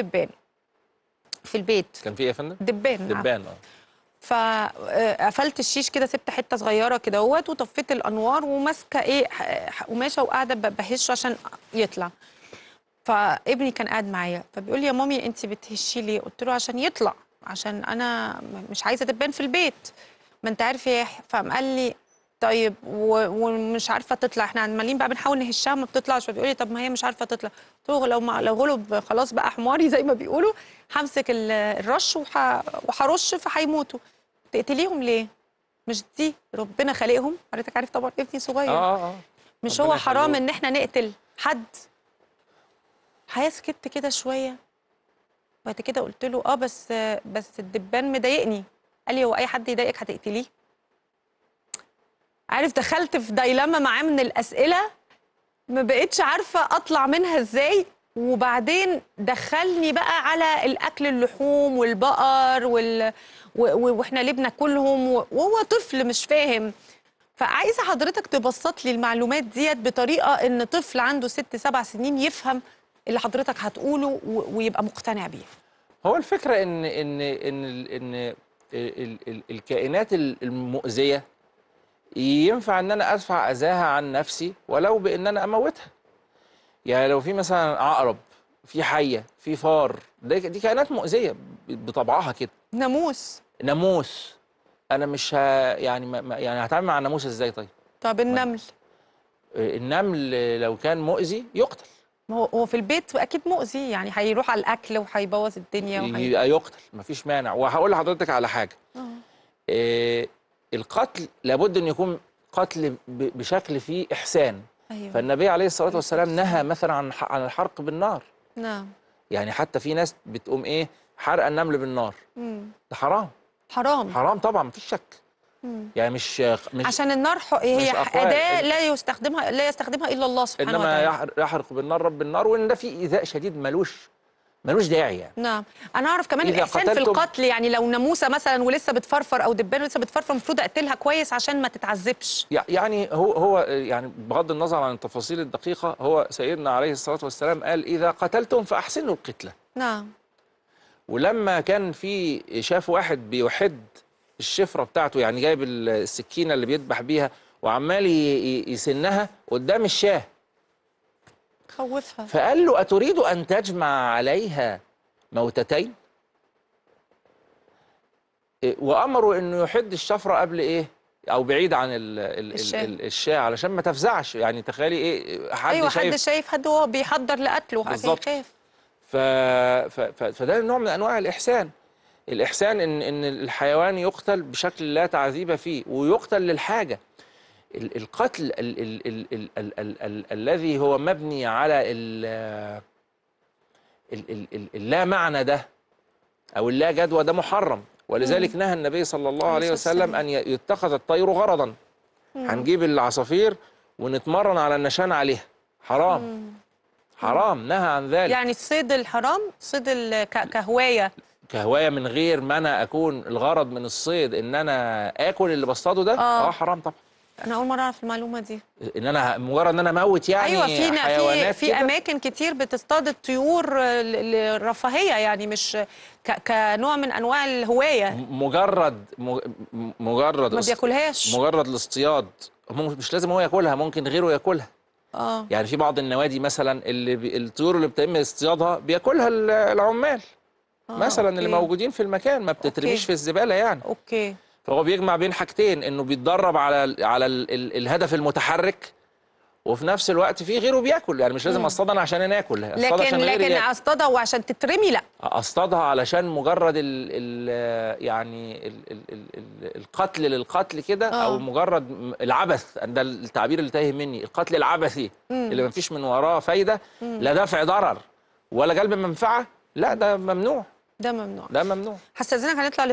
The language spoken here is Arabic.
دبان في البيت كان في ايه يا فندم دبان آه. دبان اه فقفلت آه، الشيش كده سبت حته صغيره كده اهوت وطفيت الانوار وماسكه ايه قماشه وقاعده بهشه عشان يطلع فابني كان قاعد معايا فبيقول لي يا مامي انت بتهشي ليه قلت له عشان يطلع عشان انا مش عايزه دبان في البيت ما انت عارف ايه فقام قال لي طيب ومش عارفه تطلع احنا عمالين بقى بنحاول نهشها ما بتطلعش فبيقول لي طب ما هي مش عارفه تطلع قلت له لو ما لو غلب خلاص بقى حماري زي ما بيقولوا همسك الرش وح... وهرش فهيموتوا تقتليهم ليه؟ مش دي ربنا خالقهم حضرتك عارف طبعا ابني صغير آه آه. آه. مش هو حرام ان احنا نقتل حد هيسكت كده شويه بعد كده قلت له اه بس بس الدبان مضايقني قال لي هو اي حد يضايقك هتقتليه عارف دخلت في دايلاما معاه من الاسئله ما بقتش عارفه اطلع منها ازاي وبعدين دخلني بقى على الاكل اللحوم والبقر وال... و... واحنا ليه بناكلهم وهو طفل مش فاهم فعايزه حضرتك تبسط لي المعلومات ديت بطريقه ان طفل عنده ست سبع سنين يفهم اللي حضرتك هتقوله و... ويبقى مقتنع بيه هو الفكره ان ان ان ان, إن... الكائنات المؤذيه ينفع ان انا ادفع اذاها عن نفسي ولو بان انا اموتها يعني لو في مثلا عقرب في حيه في فار دي كائنات مؤذيه بطبعها كده ناموس ناموس انا مش ه... يعني ما... يعني هتعامل مع الناموس ازاي طيب طب النمل النمل لو كان مؤذي يقتل هو في البيت اكيد مؤذي يعني هيروح على الاكل وهيبوظ الدنيا وهي... يقتل مفيش مانع وهقول لحضرتك على حاجه اه, آه، القتل لابد أن يكون قتل بشكل فيه إحسان أيوة. فالنبي عليه الصلاة والسلام نهى مثلا عن عن الحرق بالنار نعم يعني حتى في ناس بتقوم إيه حرق النمل بالنار مم. ده حرام حرام حرام طبعا مفيش شك مم. يعني مش مش عشان النار هي اداه لا يستخدمها لا يستخدمها الا الله سبحانه وتعالى انما يحرق بالنار رب النار وان ده في ايذاء شديد ملوش ملوش داعي يعني نعم انا اعرف كمان الاحسان في القتل يعني لو ناموسه مثلا ولسه بتفرفر او دبان ولسه بتفرفر المفروض اقتلها كويس عشان ما تتعذبش يعني هو هو يعني بغض النظر عن التفاصيل الدقيقه هو سيدنا عليه الصلاه والسلام قال اذا قتلتم فاحسنوا القتله نعم ولما كان في شاف واحد بيحد الشفره بتاعته يعني جايب السكينه اللي بيذبح بيها وعمال يسنها قدام الشاه خوفها فقال له أتريد أن تجمع عليها موتتين إيه، وأمره أنه يحد الشفرة قبل إيه او بعيد عن الـ الـ الشاي. الـ الشاي علشان ما تفزعش يعني تخيلي ايه حد أيوة شايف حد شايف حد هو بيحضر لقتله بالظبط ف... ف... ف... فده نوع من انواع الاحسان الاحسان ان ان الحيوان يقتل بشكل لا تعذيب فيه ويقتل للحاجه القتل الذي هو مبني على اللا معنى ده أو اللا جدوى ده محرم ولذلك نهى النبي صلى الله عليه وسلم أن يتخذ الطير غرضا هنجيب العصافير ونتمرن على النشان عليها حرام حرام نهى عن ذلك يعني الصيد الحرام صيد كهوايه كهوايه من غير ما انا اكون الغرض من الصيد ان انا اكل اللي بصطاده ده اه, آه حرام طبعا انا اول مره اعرف المعلومه دي ان انا مجرد ان انا اموت يعني ايوه في في كدا. اماكن كتير بتصطاد الطيور للرفاهيه يعني مش كنوع من انواع الهوايه مجرد مجرد ما بياكلهاش مجرد الاصطياد مش لازم هو ياكلها ممكن غيره ياكلها اه يعني في بعض النوادي مثلا اللي بي... الطيور اللي بتتم اصطيادها بياكلها العمال آه مثلا أوكي. اللي موجودين في المكان ما بتترميش أوكي. في الزباله يعني اوكي فهو بيجمع بين حاجتين انه بيتدرب على على ال ال الهدف المتحرك وفي نفس الوقت في غيره بياكل يعني مش لازم اصطاد انا عشان انا اكل لكن عشان لكن اصطادها وعشان تترمي لا اصطادها علشان مجرد ال ال يعني ال ال ال ال القتل للقتل كده آه. او مجرد العبث ده التعبير اللي تايه مني القتل العبثي مم. اللي ما فيش من وراه فايده مم. لا دفع ضرر ولا جلب منفعه لا ده ممنوع ده ممنوع ده ممنوع هستاذنك هنطلع